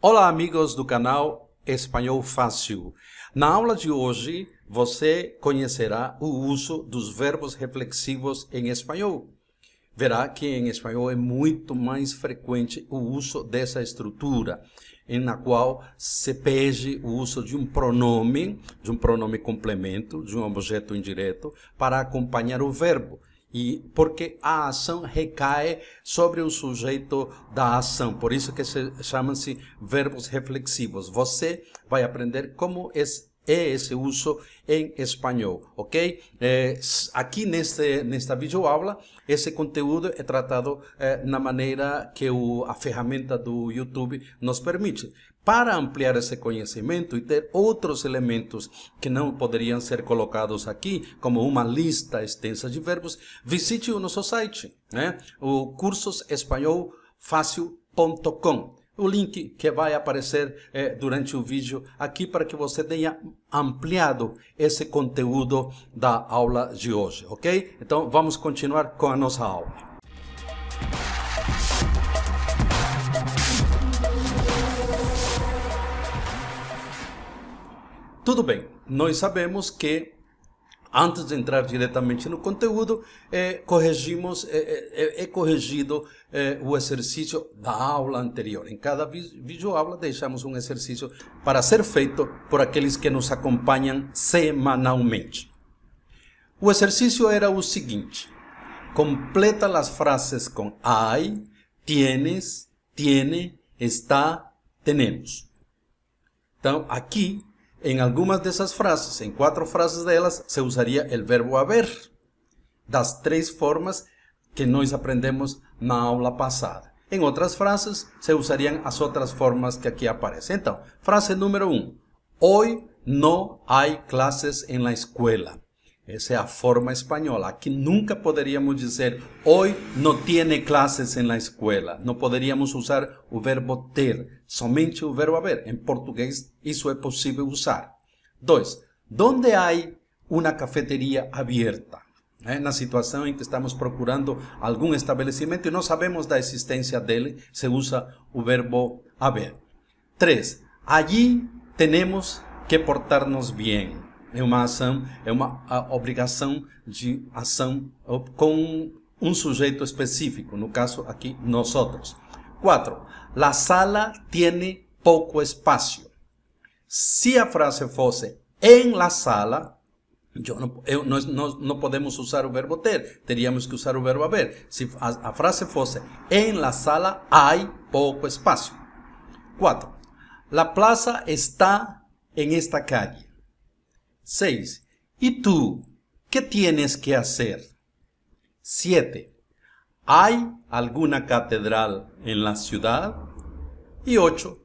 Olá, amigos do canal Espanhol Fácil. Na aula de hoje, você conhecerá o uso dos verbos reflexivos em espanhol. Verá que em espanhol é muito mais frequente o uso dessa estrutura, em na qual se pede o uso de um pronome, de um pronome complemento, de um objeto indireto, para acompanhar o verbo. E porque a ação recai sobre o sujeito da ação. Por isso que se chamam-se verbos reflexivos. Você vai aprender como é esse uso em espanhol, ok? É, aqui neste, nesta videoaula, esse conteúdo é tratado é, na maneira que o, a ferramenta do YouTube nos permite para ampliar esse conhecimento e ter outros elementos que não poderiam ser colocados aqui, como uma lista extensa de verbos, visite ¿eh? o nosso site, né? o cursosespanholfacil.com. O link que vai aparecer eh, durante o vídeo aqui para que você tenha ampliado esse conteúdo da aula de hoje, ok? Então vamos continuar com a nossa aula. Tudo bem, nós sabemos que antes de entrar diretamente no conteúdo, é, eh, corrigimos, é, eh, é, eh, é corrigido é, o exercício da aula anterior. Em cada videoaula deixamos um exercício para ser feito por aqueles que nos acompanham semanalmente. O exercício era o seguinte, completa as frases com ai tienes, tiene, está, tenemos. Então, aqui En algunas de esas frases, en cuatro frases de ellas, se usaría el verbo haber. Das tres formas que nos aprendemos na aula pasada. En otras frases, se usarían las otras formas que aquí aparecen. Entonces, frase número 1. Hoy no hay clases en la escuela. Esa es la forma española. Aquí nunca podríamos decir, hoy no tiene clases en la escuela. No podríamos usar el verbo ter, somente el verbo haber. En portugués eso es posible usar. Dos, ¿dónde hay una cafetería abierta? ¿Eh? En la situación en que estamos procurando algún establecimiento y no sabemos existencia de él. se usa el verbo haber. Tres, Allí tenemos que portarnos bien. É uma ação, é uma obrigação de ação com um sujeito específico, no caso aqui, nós. Quatro, la sala tiene pouco espaço. Se a frase fosse em la sala, eu não, eu, eh, nós, nós, não podemos usar o verbo ter, teríamos que usar o verbo haver. Se a, a frase fosse em la sala há pouco espaço. Quatro, la plaza está em esta calle. 6. ¿Y tú qué tienes que hacer? 7. ¿Hay alguna catedral en la ciudad? Y 8.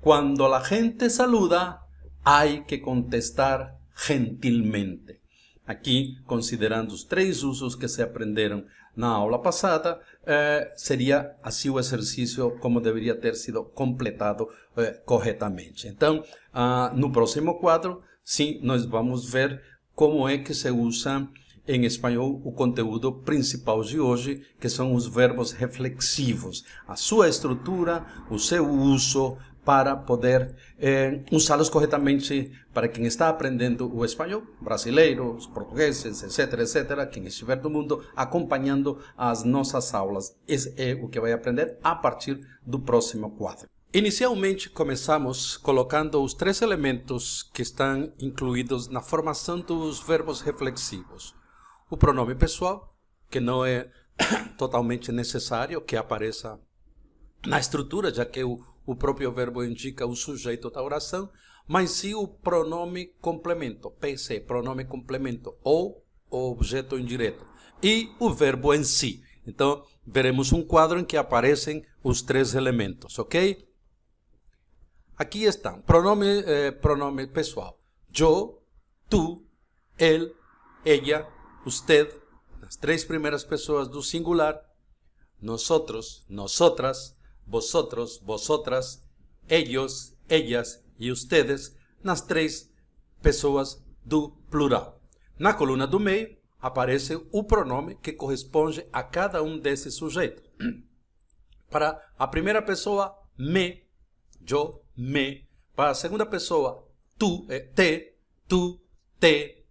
Cuando la gente saluda, hay que contestar gentilmente. Aquí, considerando los tres usos que se en la aula pasada, eh, sería así el ejercicio como debería ter sido completado eh, correctamente. Entonces, ah, en el próximo cuadro... Sim, nós vamos ver como é que se usa em espanhol o conteúdo principal de hoje, que são os verbos reflexivos, a sua estrutura, o seu uso para poder eh, usá-los corretamente para quem está aprendendo o espanhol, brasileiros, portugueses, etc, etc, quem estiver do mundo acompanhando as nossas aulas. Esse é o que vai aprender a partir do próximo quadro. Inicialmente começamos colocando os três elementos que estão incluídos na formação dos verbos reflexivos. O pronome pessoal, que não é totalmente necessário que apareça na estrutura, já que o, o próprio verbo indica o sujeito da oração, mas sim o pronome complemento, PC, pronome complemento, ou o objeto indireto, e o verbo em si. Então, veremos um quadro em que aparecem os três elementos, ok? Aqui estão, pronome, eh, pronome pessoal. Eu, tu, ele, ella, usted, as três primeiras pessoas do singular, nosotros, nosotras, vosotros, vosotras, ellos, ellas e ustedes, nas três pessoas do plural. Na coluna do meio aparece o pronome que corresponde a cada um desses sujeitos. Para a primeira pessoa, me, eu, me. Para a segunda pessoa, tu, é te, tu, te.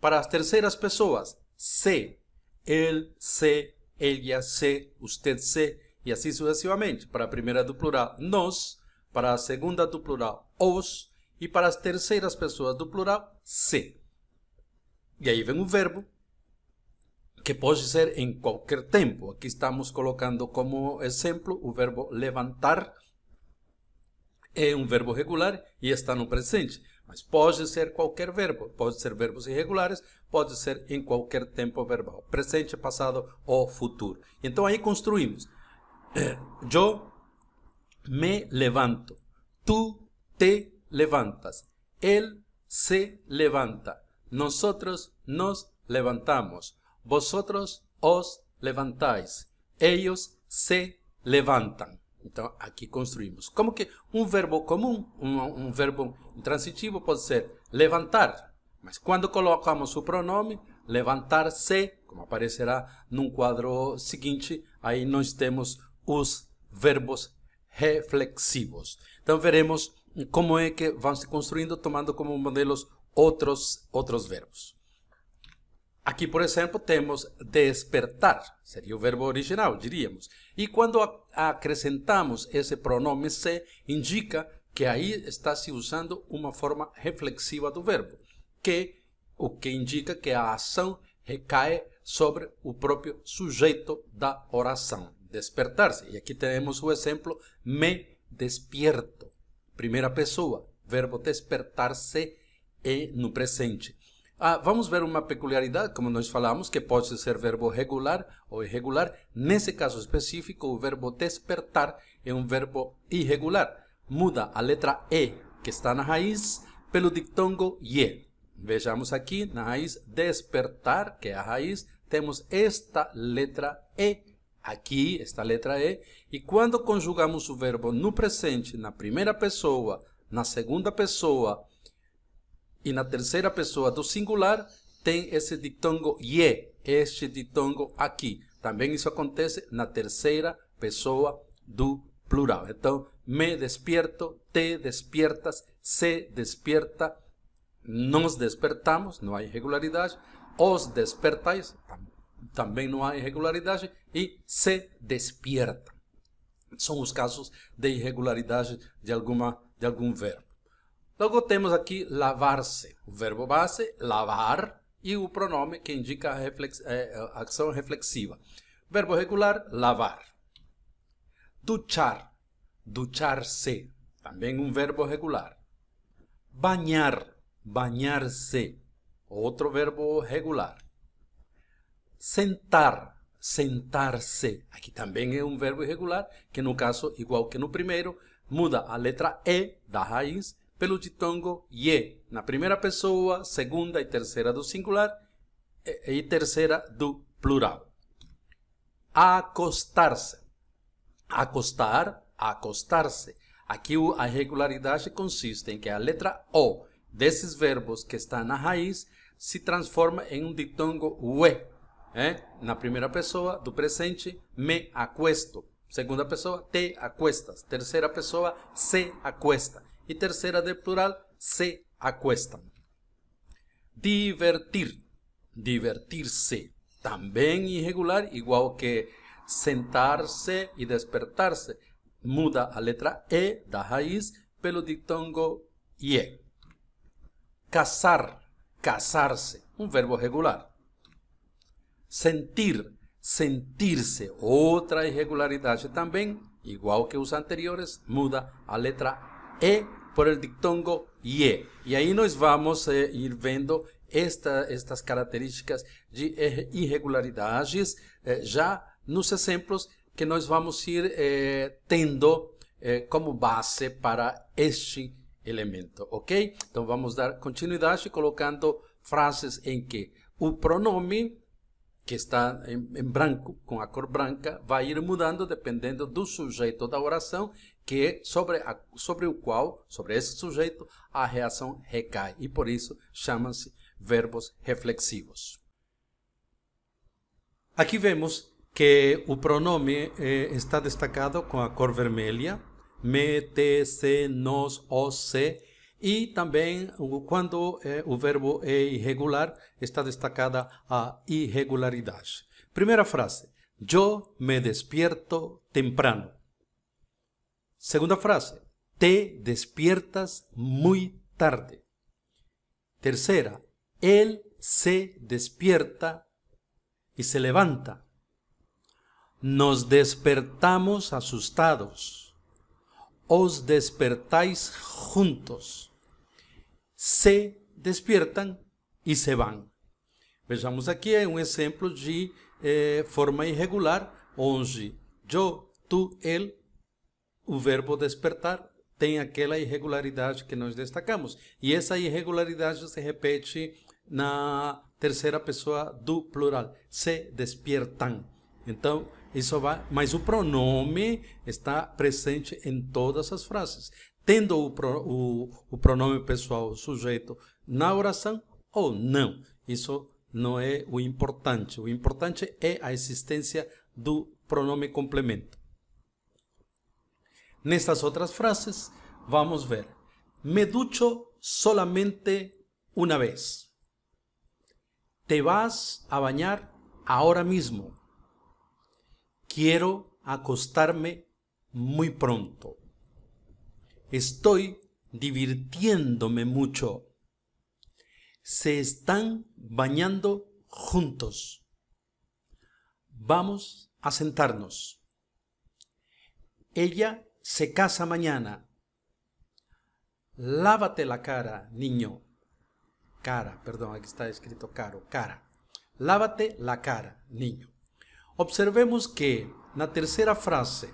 Para as terceiras pessoas, se, ele, se, ella, é se, usted, se, e assim sucessivamente. Para a primeira do plural, nós. Para a segunda do plural, os. E para as terceiras pessoas do plural, se. E aí vem o verbo, que pode ser em qualquer tempo. Aqui estamos colocando como exemplo o verbo levantar, é um verbo regular e está no presente, mas pode ser qualquer verbo, pode ser verbos irregulares, pode ser em qualquer tempo verbal, presente, passado ou futuro. Então aí construímos. Eu eh, me levanto. Tu te levantas. Ele se levanta. Nosotros nos levantamos. Vosotros os levantáis. Ellos se levantam. Então, aqui construímos. Como que um verbo comum, um, um verbo intransitivo pode ser levantar, mas quando colocamos o pronome, levantar-se, como aparecerá num quadro seguinte, aí nós temos os verbos reflexivos. Então veremos como é que vão se construindo, tomando como modelos outros, outros verbos. Aqui, por exemplo, temos despertar, seria o verbo original, diríamos. E quando acrescentamos esse pronome se, indica que aí está se usando uma forma reflexiva do verbo, que o que indica que a ação recai sobre o próprio sujeito da oração, despertar-se. E aqui temos o exemplo me despierto. Primeira pessoa, verbo despertar-se e no presente. Ah, vamos ver uma peculiaridade, como nós falamos, que pode ser verbo regular ou irregular. Nesse caso específico, o verbo despertar é um verbo irregular. Muda a letra E, que está na raiz, pelo dictongo IE. Vejamos aqui, na raiz despertar, que é a raiz, temos esta letra E, aqui, esta letra E, e quando conjugamos o verbo no presente, na primeira pessoa, na segunda pessoa, e na terceira pessoa do singular tem esse ditongo ye, este ditongo aqui. Também isso acontece na terceira pessoa do plural. Então, me despierto, te despiertas, se despierta, nos despertamos, não há irregularidade, os despertais, também não há irregularidade, e se despierta. São os casos de irregularidade de, alguma, de algum verbo. Logo temos aqui lavar-se, o verbo base, lavar, e o pronome que indica a, reflex, é, ação reflexiva. Verbo regular, lavar. Duchar, duchar-se, também um verbo regular. Banhar, banhar-se, outro verbo regular. Sentar, sentar-se, aqui também é um verbo irregular, que no caso, igual que no primeiro, muda a letra E da raiz pelo ditongo ye na primeira pessoa, segunda e terceira do singular e, e terceira do plural. Acostar-se. Acostar, acostar-se. Aqui a regularidade consiste em que a letra O desses verbos que está na raiz se transforma em um ditongo ue, é? na primeira pessoa do presente, me acuesto. Segunda pessoa, te acuestas. Terceira pessoa, se acuesta. y tercera de plural se acuestan. Divertir, divertirse, también irregular, igual que sentarse y despertarse. Muda a letra E, da raíz, pelo dictongo IE. Casar, casarse, un verbo regular. Sentir, sentirse, otra irregularidad también, igual que los anteriores, muda a letra E por el dictongo IE. E aí nós vamos eh, ir vendo esta, estas características de irregularidades eh, já nos exemplos que nós vamos ir eh, tendo eh, como base para este elemento, ok? Então vamos dar continuidade colocando frases em que o pronome que está em, em, branco, com a cor branca, vai ir mudando dependendo do sujeito da oração, que é sobre, a, sobre o qual, sobre esse sujeito, a reação recai. E por isso chamam-se verbos reflexivos. Aqui vemos que o pronome eh, está destacado com a cor vermelha, me, te, se, nos, o, se, Y también cuando eh, el verbo es irregular, está destacada a irregularidad. Primera frase, yo me despierto temprano. Segunda frase, te despiertas muy tarde. Tercera, él se despierta y se levanta. Nos despertamos asustados. os despertáis juntos. Se despiertam e se vão. Vejamos aqui eh, um exemplo de eh, forma irregular, onde eu, tu, ele, o verbo despertar tem aquela irregularidade que nós destacamos. E essa irregularidade se repete na terceira pessoa do plural, se despiertam. Então, isso vai, mas o pronome está presente em todas as frases. Tendo o, pro, o, o pronome pessoal, sujeito, na oração ou não. Isso não é o importante. O importante é a existência do pronome complemento. Nestas outras frases, vamos ver. Me ducho solamente una vez. Te vas a bañar ahora mismo. Quiero acostarme muy pronto. Estoy divirtiéndome mucho. Se están bañando juntos. Vamos a sentarnos. Ella se casa mañana. Lávate la cara, niño. Cara, perdón, aquí está escrito caro, cara. Lávate la cara, niño. Observemos que na tercera frase,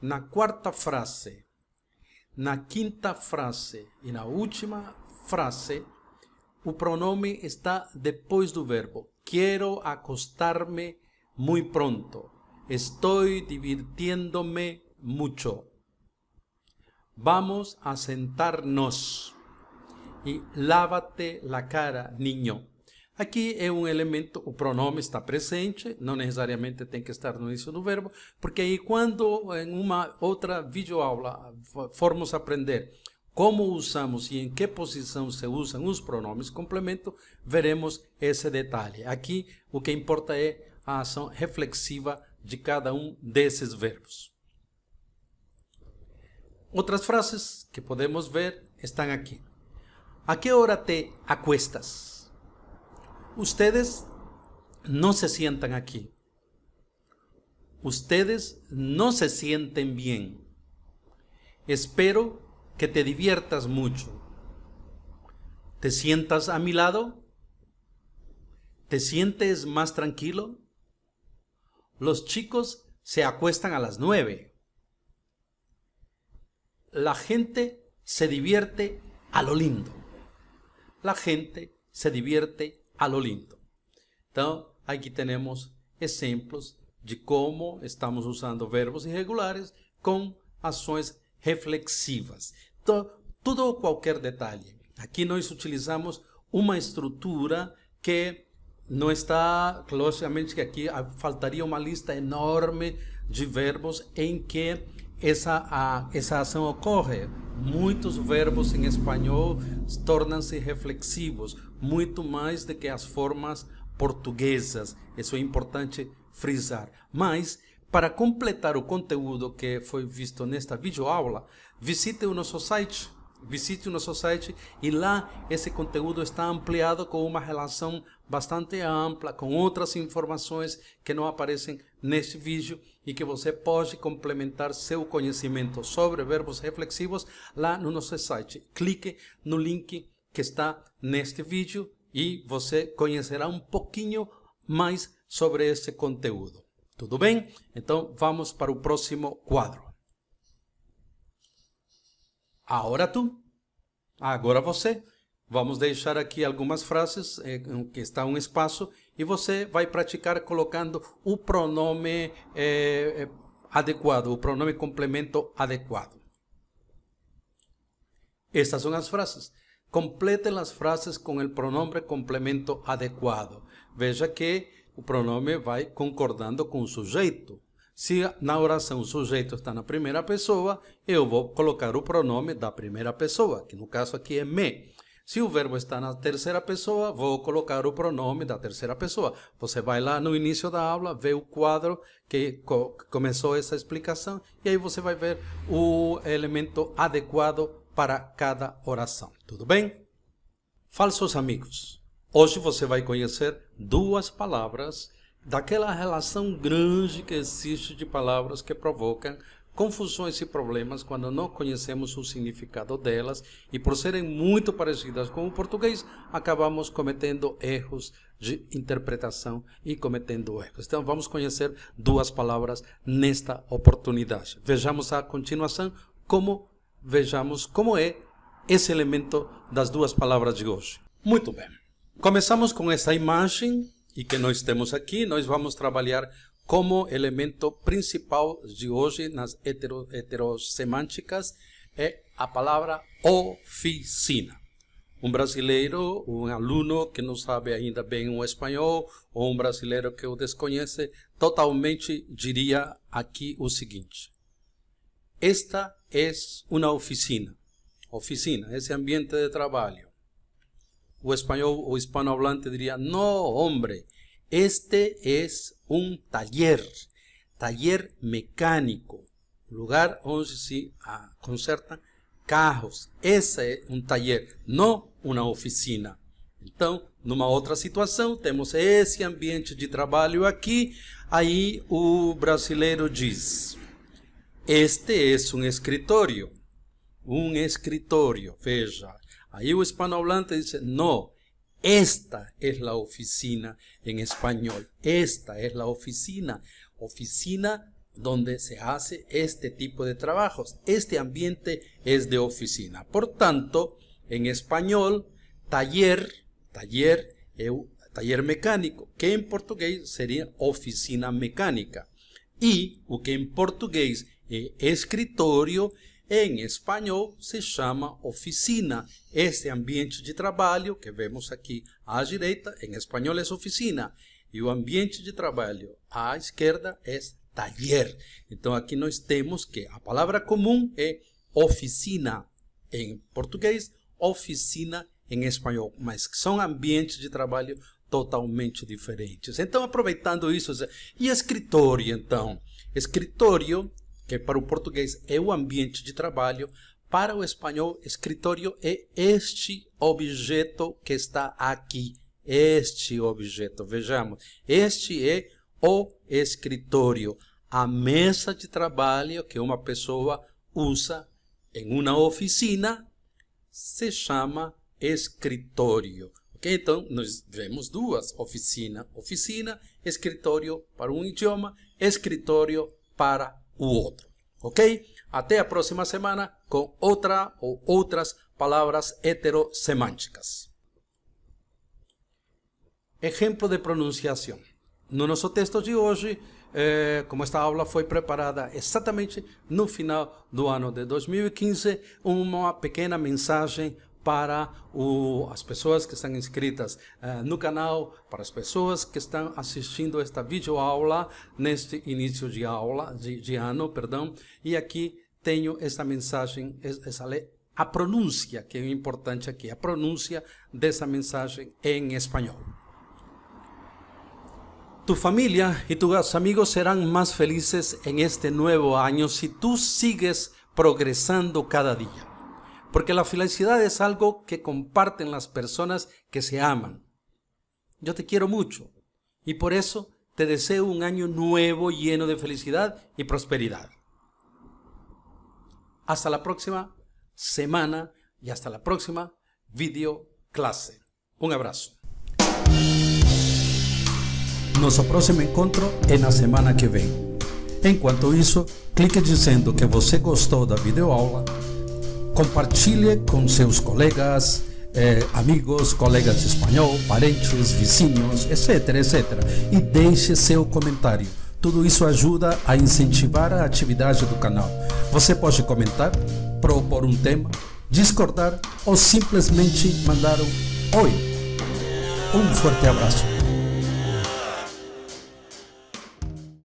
na cuarta frase, na quinta frase en na última frase, o pronome está depois do verbo. Quiero acostarme muy pronto. Estoy divirtiéndome mucho. Vamos a sentarnos. Y lávate la cara, niño. Aqui é um elemento, o pronome está presente, não necessariamente tem que estar no início do verbo, porque aí quando em uma outra videoaula formos aprender como usamos e em que posição se usam os pronomes complemento, veremos esse detalhe. Aqui o que importa é a ação reflexiva de cada um desses verbos. Outras frases que podemos ver estão aqui. A que hora te acuestas? Ustedes no se sientan aquí. Ustedes no se sienten bien. Espero que te diviertas mucho. ¿Te sientas a mi lado? ¿Te sientes más tranquilo? Los chicos se acuestan a las nueve. La gente se divierte a lo lindo. La gente se divierte lo lindo. Então, aqui temos exemplos de como estamos usando verbos irregulares com ações reflexivas. Então, tudo ou qualquer detalhe. Aqui nós utilizamos uma estrutura que não está, logicamente que aqui faltaria uma lista enorme de verbos em que essa, a, essa ação ocorre. Muitos verbos em espanhol tornam-se reflexivos, muito mais do que as formas portuguesas. Isso é importante frisar. Mas, para completar o conteúdo que foi visto nesta videoaula, visite o nosso site. Visite o nosso site e lá esse conteúdo está ampliado com uma relação bastante ampla, com outras informações que não aparecem neste vídeo e que você pode complementar seu conhecimento sobre verbos reflexivos lá no nosso site. Clique no link que está neste vídeo e você conhecerá um pouquinho mais sobre esse conteúdo. Tudo bem? Então vamos para o próximo quadro. Agora tu, agora você. Vamos deixar aqui algumas frases é, que está um espaço e você vai praticar colocando o pronome eh, eh, adequado, o pronome complemento adequado. Estas são as frases. Completem as frases com o pronome complemento adequado. Veja que o pronome vai concordando com o sujeito. Se na oração o sujeito está na primeira pessoa, eu vou colocar o pronome da primeira pessoa, que no caso aqui é me. Se o verbo está na terceira pessoa, vou colocar o pronome da terceira pessoa. Você vai lá no início da aula, vê o quadro que co começou essa explicação e aí você vai ver o elemento adequado para cada oração. Tudo bem? Falsos amigos. Hoje você vai conhecer duas palavras daquela relação grande que existe de palavras que provocam confusões e problemas quando não conhecemos o significado delas e, por serem muito parecidas com o português, acabamos cometendo erros de interpretação e cometendo erros. Então, vamos conhecer duas palavras nesta oportunidade. Vejamos a continuação como vejamos como é esse elemento das duas palavras de hoje. Muito bem. Começamos com essa imagem e que nós temos aqui, nós vamos trabalhar como elemento principal de hoje nas hetero, heterosemânticas é a palavra oficina. Um brasileiro, um aluno que não sabe ainda bem o espanhol, ou um brasileiro que o desconhece, totalmente diria aqui o seguinte: Esta é uma oficina. Oficina, esse ambiente de trabalho. O espanhol, o hispanohablante diria: Não, hombre, este es un taller, taller mecánico, lugar onde se ah, consertam carros. Esse é um taller, não uma oficina. Então, numa outra situação, temos esse ambiente de trabalho aqui. Aí o brasileiro diz: Este é um escritório. Um escritório, veja. Aí o hispanohablante diz: Não, Esta es la oficina en español. Esta es la oficina. Oficina donde se hace este tipo de trabajos. Este ambiente es de oficina. Por tanto, en español, taller, taller, taller mecánico, que en portugués sería oficina mecánica. y o que en portugués eh, escritorio Em espanhol se chama oficina. Este ambiente de trabalho que vemos aqui à direita, em espanhol é oficina. E o ambiente de trabalho à esquerda é taller. Então aqui nós temos que a palavra comum é oficina em português, oficina em espanhol, mas são ambientes de trabalho totalmente diferentes. Então, aproveitando isso, e escritório, então? Escritório que para o português é o ambiente de trabalho, para o espanhol, escritório é este objeto que está aqui. Este objeto, vejamos, este é o escritório, a mesa de trabalho que uma pessoa usa em uma oficina se chama escritório. Okay? Então, nós vemos duas, oficina, oficina, escritório para um idioma, escritório para o outro, ¿Ok? Até a próxima semana com outra ou outras palavras heterosemânticas. Exemplo de pronunciação. No nosso texto de hoje, eh, como esta aula foi preparada exatamente no final do ano de 2015, uma pequena mensagem para o, as pessoas que estão inscritas eh, no canal, para as pessoas que estão assistindo esta videoaula neste início de aula de, de ano, perdão. E aqui tenho esta mensagem, essa a pronúncia que é importante aqui, a pronúncia dessa mensagem em espanhol. Tu família e tus amigos serão mais felizes em este novo ano se tu sigues progressando cada dia. Porque la felicidad es algo que comparten las personas que se aman. Yo te quiero mucho y por eso te deseo un año nuevo lleno de felicidad y prosperidad. Hasta la próxima semana y hasta la próxima video clase. Un abrazo. Nosotros próximo encontro en la semana que viene. cuanto a eso, clique diciendo que você gostou da videoaula Compartilhe com seus colegas, eh, amigos, colegas de espanhol, parentes, vizinhos, etc, etc. E deixe seu comentário. Tudo isso ajuda a incentivar a atividade do canal. Você pode comentar, propor um tema, discordar ou simplesmente mandar um oi. Um forte abraço.